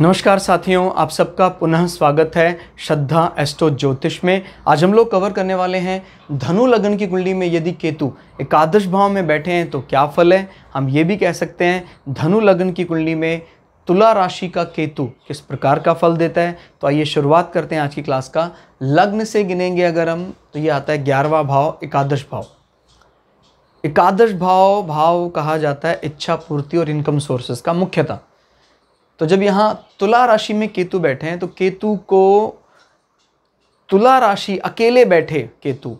नमस्कार साथियों आप सबका पुनः स्वागत है श्रद्धा एस्ट्रो ज्योतिष में आज हम लोग कवर करने वाले हैं धनु लगन की कुंडली में यदि केतु एकादश भाव में बैठे हैं तो क्या फल है हम ये भी कह सकते हैं धनु लगन की कुंडली में तुला राशि का केतु किस प्रकार का फल देता है तो आइए शुरुआत करते हैं आज की क्लास का लग्न से गिनेंगे अगर हम तो ये आता है ग्यारहवा भाव एकादश भाव एकादश भाव भाव कहा जाता है इच्छा पूर्ति और इनकम सोर्सेज का मुख्यतः तो जब यहाँ तुला राशि में केतु बैठे हैं तो केतु को तुला राशि अकेले बैठे केतु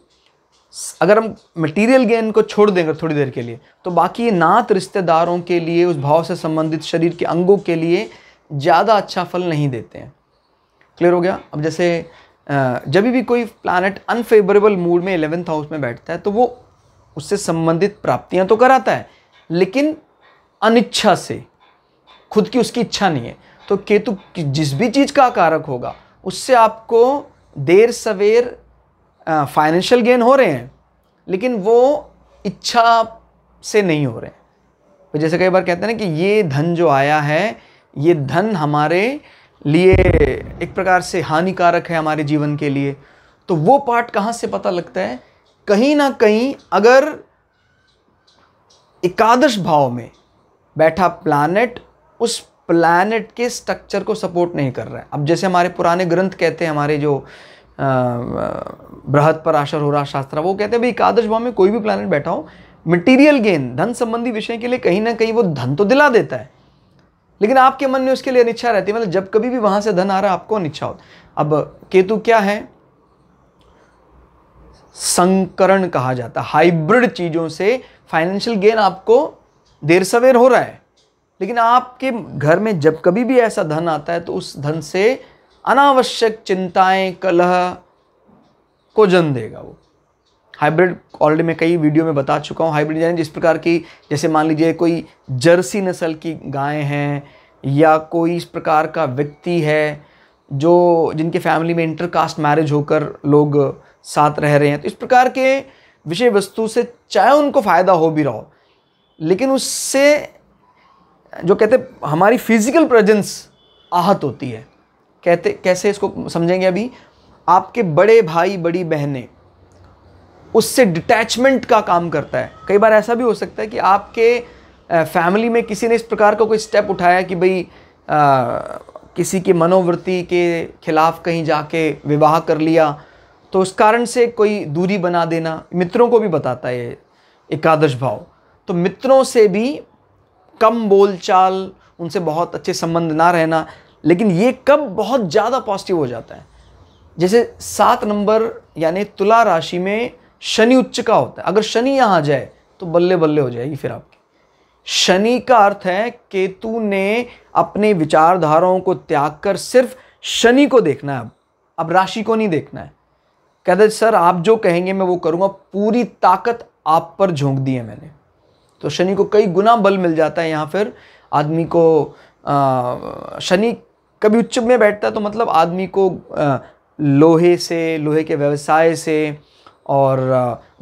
अगर हम मटेरियल गेन को छोड़ देंगे थोड़ी देर के लिए तो बाकी ये नात रिश्तेदारों के लिए उस भाव से संबंधित शरीर के अंगों के लिए ज़्यादा अच्छा फल नहीं देते हैं क्लियर हो गया अब जैसे जब भी कोई प्लानट अनफेवरेबल मूड में एलेवेंथ हाउस में बैठता है तो वो उससे संबंधित प्राप्तियाँ तो कराता है लेकिन अनिच्छा से खुद की उसकी इच्छा नहीं है तो केतु जिस भी चीज़ का कारक होगा उससे आपको देर सवेर फाइनेंशियल गेन हो रहे हैं लेकिन वो इच्छा से नहीं हो रहे हैं तो जैसे कई बार कहते हैं ना कि ये धन जो आया है ये धन हमारे लिए एक प्रकार से हानिकारक है हमारे जीवन के लिए तो वो पार्ट कहाँ से पता लगता है कहीं ना कहीं अगर एकादश भाव में बैठा प्लानट उस प्लानट के स्ट्रक्चर को सपोर्ट नहीं कर रहा है अब जैसे हमारे पुराने ग्रंथ कहते हैं हमारे जो बृहद आशर हो रहा शास्त्र वो कहते हैं भाई एकादश भाव में कोई भी प्लानट बैठा हो मटीरियल गेन धन संबंधी विषय के लिए कहीं ना कहीं वो धन तो दिला देता है लेकिन आपके मन में उसके लिए अनिच्छा रहती है मतलब जब कभी भी वहां से धन आ रहा है आपको अनिच्छा होती अब केतु क्या है संकरण कहा जाता है हाइब्रिड चीज़ों से फाइनेंशियल गेन आपको देर सवेर हो रहा है लेकिन आपके घर में जब कभी भी ऐसा धन आता है तो उस धन से अनावश्यक चिंताएं कलह को जन्म देगा वो हाइब्रिड ऑलरेडी मैं कई वीडियो में बता चुका हूँ हाइब्रिड यानी जिस प्रकार की जैसे मान लीजिए कोई जर्सी नस्ल की गायें हैं या कोई इस प्रकार का व्यक्ति है जो जिनके फैमिली में इंटरकास्ट मैरिज होकर लोग साथ रह रहे हैं तो इस प्रकार के विषय वस्तु से चाहे उनको फ़ायदा हो भी रहा हो लेकिन उससे जो कहते हमारी फिज़िकल प्रेजेंस आहत होती है कहते कैसे इसको समझेंगे अभी आपके बड़े भाई बड़ी बहनें उससे डिटैचमेंट का काम करता है कई बार ऐसा भी हो सकता है कि आपके फैमिली में किसी ने इस प्रकार का कोई स्टेप उठाया कि भाई किसी की मनोवृत्ति के खिलाफ कहीं जाके विवाह कर लिया तो उस कारण से कोई दूरी बना देना मित्रों को भी बताता है एकादश भाव तो मित्रों से भी कम बोलचाल उनसे बहुत अच्छे संबंध ना रहना लेकिन ये कब बहुत ज़्यादा पॉजिटिव हो जाता है जैसे सात नंबर यानी तुला राशि में शनि उच्च का होता है अगर शनि यहाँ आ जाए तो बल्ले बल्ले हो जाएगी फिर आपकी शनि का अर्थ है केतु ने अपने विचारधाराओं को त्याग कर सिर्फ शनि को देखना है अब अब राशि को नहीं देखना है कहते सर आप जो कहेंगे मैं वो करूँगा पूरी ताकत आप पर झोंक दी है मैंने तो शनि को कई गुना बल मिल जाता है यहाँ फिर आदमी को शनि कभी उच्च में बैठता है तो मतलब आदमी को आ, लोहे से लोहे के व्यवसाय से और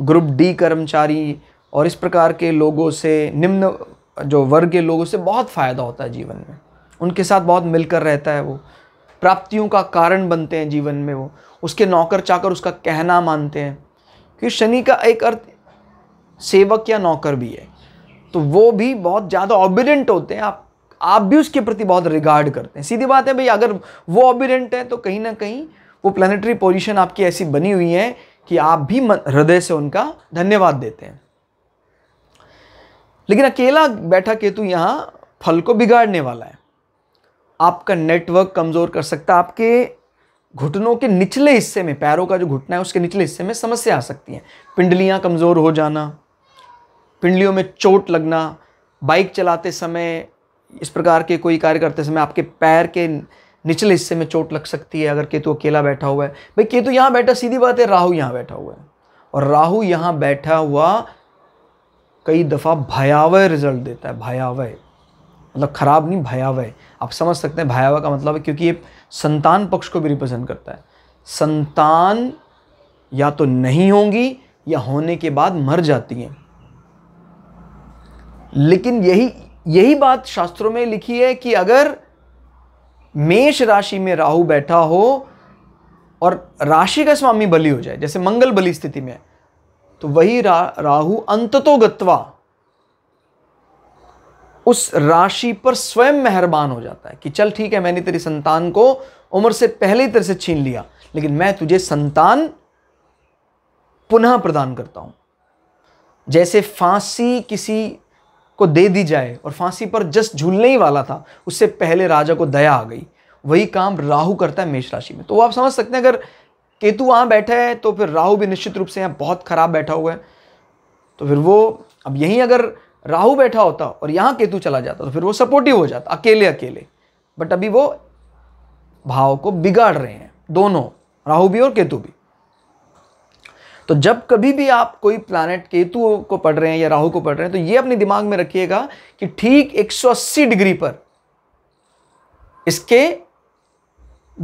ग्रुप डी कर्मचारी और इस प्रकार के लोगों से निम्न जो वर्ग के लोगों से बहुत फ़ायदा होता है जीवन में उनके साथ बहुत मिलकर रहता है वो प्राप्तियों का कारण बनते हैं जीवन में वो उसके नौकर चाकर उसका कहना मानते हैं क्योंकि शनि का एक अर्थ सेवक या नौकर भी है तो वो भी बहुत ज़्यादा ऑबिडेंट होते हैं आप आप भी उसके प्रति बहुत रिगार्ड करते हैं सीधी बात है भाई अगर वो ऑबिडेंट है तो कहीं ना कहीं वो प्लानिटरी पोजिशन आपकी ऐसी बनी हुई है कि आप भी हृदय से उनका धन्यवाद देते हैं लेकिन अकेला बैठा केतु यहाँ फल को बिगाड़ने वाला है आपका नेटवर्क कमज़ोर कर सकता है आपके घुटनों के निचले हिस्से में पैरों का जो घुटना है उसके निचले हिस्से में समस्या आ सकती है पिंडलियाँ कमज़ोर हो जाना पिंडलियों में चोट लगना बाइक चलाते समय इस प्रकार के कोई कार्य करते समय आपके पैर के निचले हिस्से में चोट लग सकती है अगर केतु अकेला बैठा हुआ है भाई केतु यहाँ बैठा सीधी बात है राहु यहाँ बैठा हुआ है और राहु यहाँ बैठा हुआ कई दफ़ा भयावह रिजल्ट देता है भयावह मतलब खराब नहीं भयावह आप समझ सकते हैं भयावह का मतलब है क्योंकि ये संतान पक्ष को भी रिप्रेजेंट करता है संतान या तो नहीं होंगी या होने के बाद मर जाती हैं लेकिन यही यही बात शास्त्रों में लिखी है कि अगर मेष राशि में राहु बैठा हो और राशि का स्वामी बलि हो जाए जैसे मंगल बली स्थिति में तो वही रा, राहु अंततो गत्वा उस राशि पर स्वयं मेहरबान हो जाता है कि चल ठीक है मैंने तेरी संतान को उम्र से पहले ही तरह से छीन लिया लेकिन मैं तुझे संतान पुनः प्रदान करता हूं जैसे फांसी किसी को दे दी जाए और फांसी पर जस्ट झूलने ही वाला था उससे पहले राजा को दया आ गई वही काम राहु करता है मेष राशि में तो आप समझ सकते हैं अगर केतु वहाँ बैठा है तो फिर राहु भी निश्चित रूप से यहाँ बहुत ख़राब बैठा हुआ है तो फिर वो अब यहीं अगर राहु बैठा होता और यहाँ केतु चला जाता तो फिर वो सपोर्टिव हो जाता अकेले अकेले बट अभी वो भाव को बिगाड़ रहे हैं दोनों राहु भी और केतु भी तो जब कभी भी आप कोई प्लानट केतु को पढ़ रहे हैं या राहु को पढ़ रहे हैं तो ये अपने दिमाग में रखिएगा कि ठीक 180 डिग्री पर इसके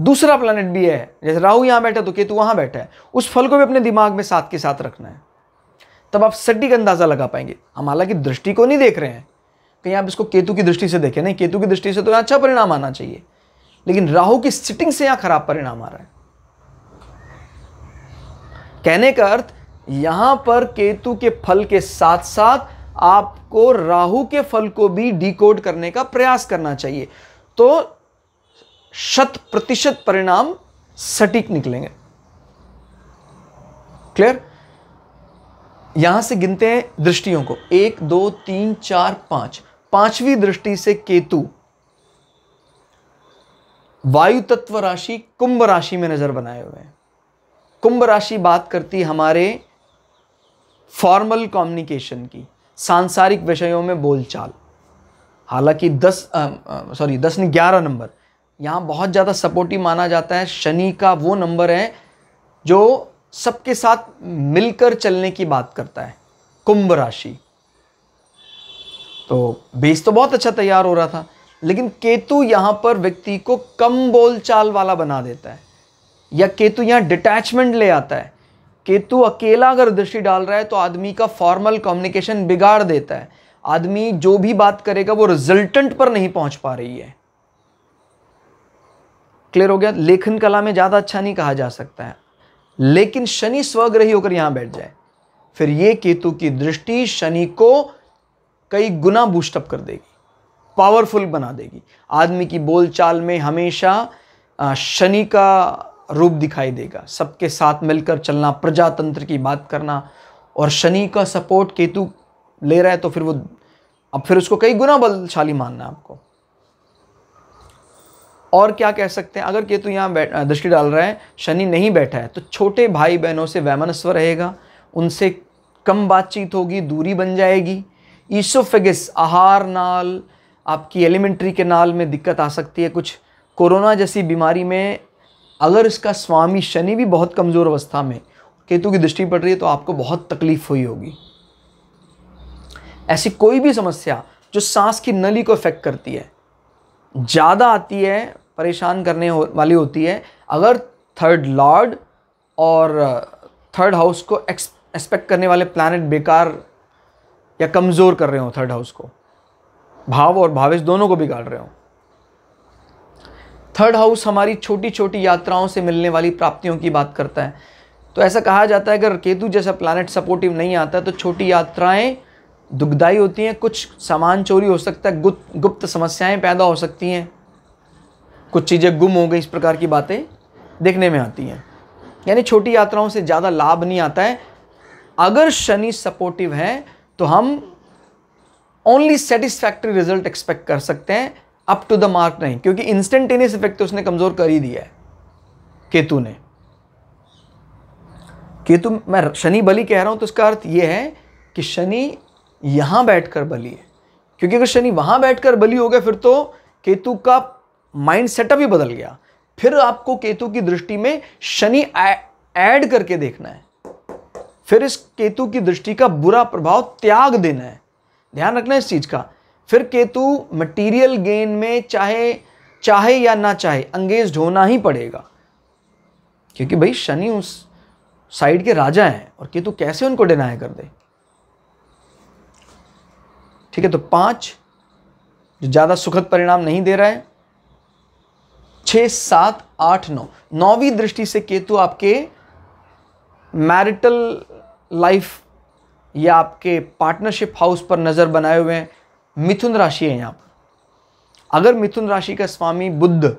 दूसरा प्लानट भी है जैसे राहु यहाँ बैठा तो केतु वहाँ बैठा है उस फल को भी अपने दिमाग में साथ के साथ रखना है तब आप सटीक अंदाज़ा लगा पाएंगे हम हालांकि दृष्टि को नहीं देख रहे हैं कहीं आप इसको केतु की दृष्टि से देखें नहीं केतु की दृष्टि से तो यहाँ अच्छा परिणाम आना चाहिए लेकिन राहु की सिटिंग से यहाँ खराब परिणाम आ रहा है कहने का अर्थ यहाँ पर केतु के फल के साथ साथ आपको राहु के फल को भी डिकोड करने का प्रयास करना चाहिए तो शत प्रतिशत परिणाम सटीक निकलेंगे क्लियर यहां से गिनते हैं दृष्टियों को एक दो तीन चार पांच पांचवी दृष्टि से केतु वायु तत्व राशि कुंभ राशि में नजर बनाए हुए हैं कुंभ राशि बात करती हमारे फॉर्मल कम्युनिकेशन की सांसारिक विषयों में बोलचाल हालांकि दस सॉरी दस नहीं ग्यारह नंबर यहाँ बहुत ज़्यादा सपोर्टिव माना जाता है शनि का वो नंबर है जो सबके साथ मिलकर चलने की बात करता है कुंभ राशि तो बेस तो बहुत अच्छा तैयार हो रहा था लेकिन केतु यहाँ पर व्यक्ति को कम बोलचाल वाला बना देता है या केतु यहाँ डिटैचमेंट ले आता है केतु अकेला अगर दृष्टि डाल रहा है तो आदमी का फॉर्मल कम्युनिकेशन बिगाड़ देता है आदमी जो भी बात करेगा वो रिजल्टेंट पर नहीं पहुंच पा रही है क्लियर हो गया लेखन कला में ज़्यादा अच्छा नहीं कहा जा सकता है लेकिन शनि स्वग्रही होकर यहां बैठ जाए फिर ये केतु की दृष्टि शनि को कई गुना बूस्टअप कर देगी पावरफुल बना देगी आदमी की बोलचाल में हमेशा शनि का रूप दिखाई देगा सबके साथ मिलकर चलना प्रजातंत्र की बात करना और शनि का सपोर्ट केतु ले रहा है तो फिर वो अब फिर उसको कई गुना बलशाली मानना आपको और क्या कह सकते हैं अगर केतु यहाँ दृष्टि डाल रहा है शनि नहीं बैठा है तो छोटे भाई बहनों से वैमनस्व रहेगा उनसे कम बातचीत होगी दूरी बन जाएगी ईसोफेगिस आहार नाल आपकी एलिमेंट्री के नाल में दिक्कत आ सकती है कुछ कोरोना जैसी बीमारी में अगर इसका स्वामी शनि भी बहुत कमज़ोर अवस्था में केतु की दृष्टि पड़ रही है तो आपको बहुत तकलीफ हुई होगी ऐसी कोई भी समस्या जो सांस की नली को इफेक्ट करती है ज़्यादा आती है परेशान करने हो, वाली होती है अगर थर्ड लॉर्ड और थर्ड हाउस को एक्सपेक्ट करने वाले प्लानट बेकार या कमज़ोर कर रहे हो थर्ड हाउस को भाव और भावेश दोनों को बिगाड़ रहे हो थर्ड हाउस हमारी छोटी छोटी यात्राओं से मिलने वाली प्राप्तियों की बात करता है तो ऐसा कहा जाता है अगर केतु जैसा प्लानट सपोर्टिव नहीं आता है तो छोटी यात्राएं दुखदाई होती हैं कुछ सामान चोरी हो सकता है गुप्त गुप्त समस्याएं पैदा हो सकती हैं कुछ चीज़ें गुम हो गई इस प्रकार की बातें देखने में आती हैं यानी छोटी यात्राओं से ज़्यादा लाभ नहीं आता है अगर शनि सपोर्टिव है तो हम ओनली सेटिस्फैक्ट्री रिजल्ट एक्सपेक्ट कर सकते हैं अप टू द मार्क नहीं क्योंकि इंस्टेंटेनियस इफेक्ट तो उसने कमज़ोर कर ही दिया है केतु ने केतु मैं शनि बलि कह रहा हूं तो इसका अर्थ यह है कि शनि यहां बैठकर बलि है क्योंकि अगर शनि वहां बैठकर बलि हो गया फिर तो केतु का माइंड सेटअप ही बदल गया फिर आपको केतु की दृष्टि में शनि ऐड करके देखना है फिर इस केतु की दृष्टि का बुरा प्रभाव त्याग देना है ध्यान रखना है इस चीज़ का फिर केतु मटेरियल गेन में चाहे चाहे या ना चाहे अंगेज होना ही पड़ेगा क्योंकि भाई शनि उस साइड के राजा हैं और केतु कैसे उनको डिनाय कर दे ठीक है तो पांच जो ज़्यादा सुखद परिणाम नहीं दे रहा है छ सात आठ नौ नौवीं दृष्टि से केतु आपके मैरिटल लाइफ या आपके पार्टनरशिप हाउस पर नज़र बनाए हुए हैं मिथुन राशि है यहाँ पर अगर मिथुन राशि का स्वामी बुद्ध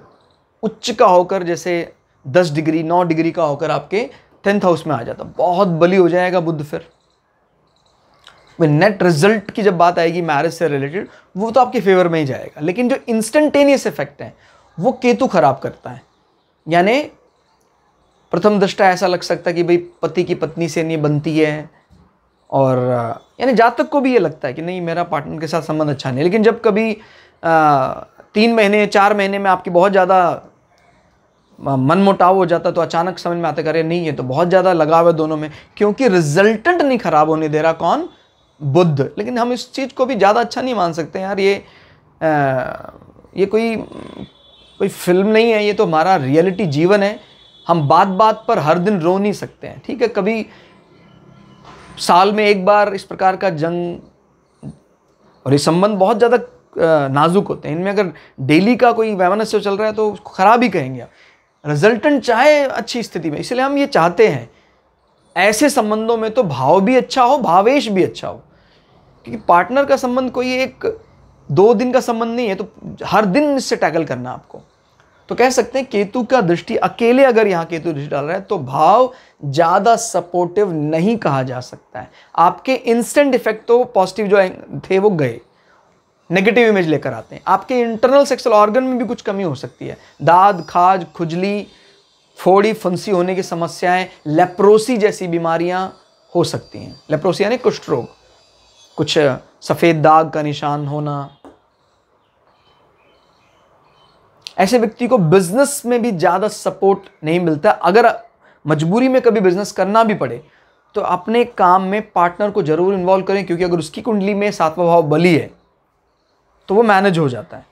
उच्च का होकर जैसे दस डिग्री नौ डिग्री का होकर आपके टेंथ हाउस में आ जाता बहुत बली हो जाएगा बुद्ध फिर नेट रिजल्ट की जब बात आएगी मैरिज से रिलेटेड वो तो आपके फेवर में ही जाएगा लेकिन जो इंस्टेंटेनियस इफेक्ट है वो केतु खराब करता है यानी प्रथम दृष्टा ऐसा लग सकता है कि भाई पति की पत्नी से नहीं बनती है और यानी जातक को भी ये लगता है कि नहीं मेरा पार्टनर के साथ संबंध अच्छा नहीं लेकिन जब कभी आ, तीन महीने चार महीने में आपकी बहुत ज़्यादा मन मोटाव हो जाता तो अचानक समझ में आता करे नहीं है तो बहुत ज़्यादा लगाव है दोनों में क्योंकि रिजल्टेंट नहीं ख़राब होने दे रहा कौन बुद्ध लेकिन हम इस चीज़ को भी ज़्यादा अच्छा नहीं मान सकते यार ये आ, ये कोई कोई फिल्म नहीं है ये तो हमारा रियलिटी जीवन है हम बात बात पर हर दिन रो नहीं सकते हैं ठीक है कभी साल में एक बार इस प्रकार का जंग और ये संबंध बहुत ज़्यादा नाजुक होते हैं इनमें अगर डेली का कोई वैमनस्य चल रहा है तो ख़राब ही कहेंगे आप रिजल्टेंट चाहे अच्छी स्थिति में इसलिए हम ये चाहते हैं ऐसे संबंधों में तो भाव भी अच्छा हो भावेश भी अच्छा हो क्योंकि पार्टनर का संबंध कोई एक दो दिन का संबंध नहीं है तो हर दिन इससे टैकल करना आपको तो कह सकते हैं केतु का दृष्टि अकेले अगर यहाँ केतु दृष्टि डाल रहा है तो भाव ज़्यादा सपोर्टिव नहीं कहा जा सकता है आपके इंस्टेंट इफेक्ट तो पॉजिटिव जो थे वो गए नेगेटिव इमेज लेकर आते हैं आपके इंटरनल सेक्सुअल ऑर्गन में भी कुछ कमी हो सकती है दाद खाज खुजली फोड़ी फंसी होने की समस्याएं लेप्रोसी जैसी बीमारियां हो सकती हैं लेप्रोसी यानी कुष्ठ रोग कुछ सफ़ेद दाग का निशान होना ऐसे व्यक्ति को बिजनेस में भी ज़्यादा सपोर्ट नहीं मिलता अगर मजबूरी में कभी बिजनेस करना भी पड़े तो अपने काम में पार्टनर को जरूर इन्वॉल्व करें क्योंकि अगर उसकी कुंडली में सातवा भाव बली है तो वो मैनेज हो जाता है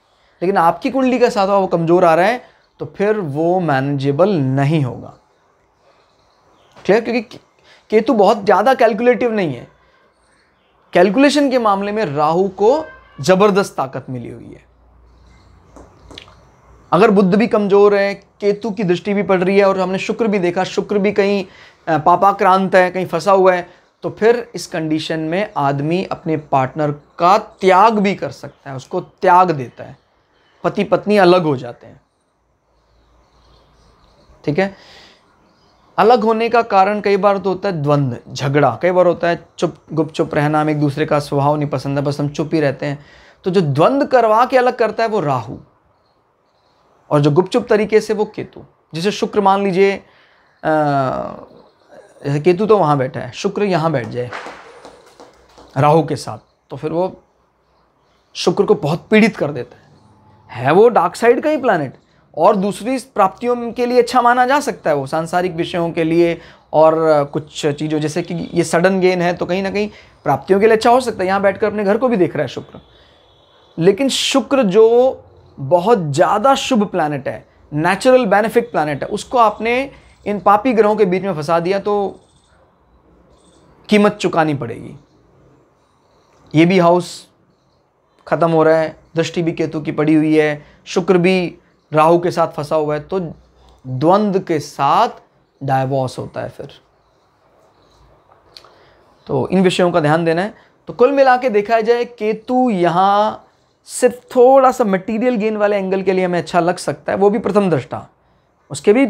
लेकिन आपकी कुंडली का सातवा भाव कमज़ोर आ रहा है तो फिर वो मैनेजेबल नहीं होगा क्लियर क्योंकि केतु बहुत ज़्यादा कैलकुलेटिव नहीं है कैलकुलेशन के मामले में राहु को ज़बरदस्त ताकत मिली हुई है अगर बुद्ध भी कमज़ोर है केतु की दृष्टि भी पड़ रही है और हमने शुक्र भी देखा शुक्र भी कहीं पापाक्रांत है कहीं फंसा हुआ है तो फिर इस कंडीशन में आदमी अपने पार्टनर का त्याग भी कर सकता है उसको त्याग देता है पति पत्नी अलग हो जाते हैं ठीक है अलग होने का कारण कई बार तो होता है द्वंद्व झगड़ा कई बार होता है चुप गुप चुप रहना हम एक दूसरे का स्वभाव नहीं पसंद है बस हम चुप ही रहते हैं तो जो द्वंद्व करवा के अलग करता है वो राहू और जो गुपचुप तरीके से वो केतु जिसे शुक्र मान लीजिए जैसे केतु तो वहाँ बैठा है शुक्र यहाँ बैठ जाए राहु के साथ तो फिर वो शुक्र को बहुत पीड़ित कर देता है है वो डार्क साइड का ही प्लानट और दूसरी प्राप्तियों के लिए अच्छा माना जा सकता है वो सांसारिक विषयों के लिए और कुछ चीज़ों जैसे कि ये सडन गेन है तो कहीं ना कहीं प्राप्तियों के लिए अच्छा हो सकता है यहाँ बैठकर अपने घर को भी देख रहा है शुक्र लेकिन शुक्र जो बहुत ज़्यादा शुभ प्लानट है नेचुरल बेनिफिट प्लानट है उसको आपने इन पापी ग्रहों के बीच में फंसा दिया तो कीमत चुकानी पड़ेगी ये भी हाउस ख़त्म हो रहा है दृष्टि भी केतु की पड़ी हुई है शुक्र भी राहु के साथ फंसा हुआ है तो द्वंद्व के साथ डाइवोर्स होता है फिर तो इन विषयों का ध्यान देना है तो कुल मिला के देखा जाए केतु यहाँ सिर्फ थोड़ा सा मटेरियल गेन वाले एंगल के लिए हमें अच्छा लग सकता है वो भी प्रथम दृष्टा उसके भी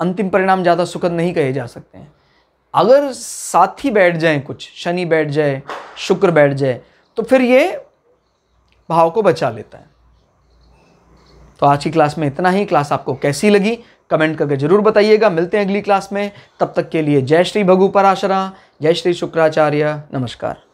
अंतिम परिणाम ज़्यादा सुखद नहीं कहे जा सकते हैं अगर साथ ही बैठ जाए कुछ शनि बैठ जाए शुक्र बैठ जाए तो फिर ये भाव को बचा लेता है तो आज की क्लास में इतना ही क्लास आपको कैसी लगी कमेंट करके ज़रूर बताइएगा मिलते हैं अगली क्लास में तब तक के लिए जय श्री भगु पराशरा जय श्री शुक्राचार्य नमस्कार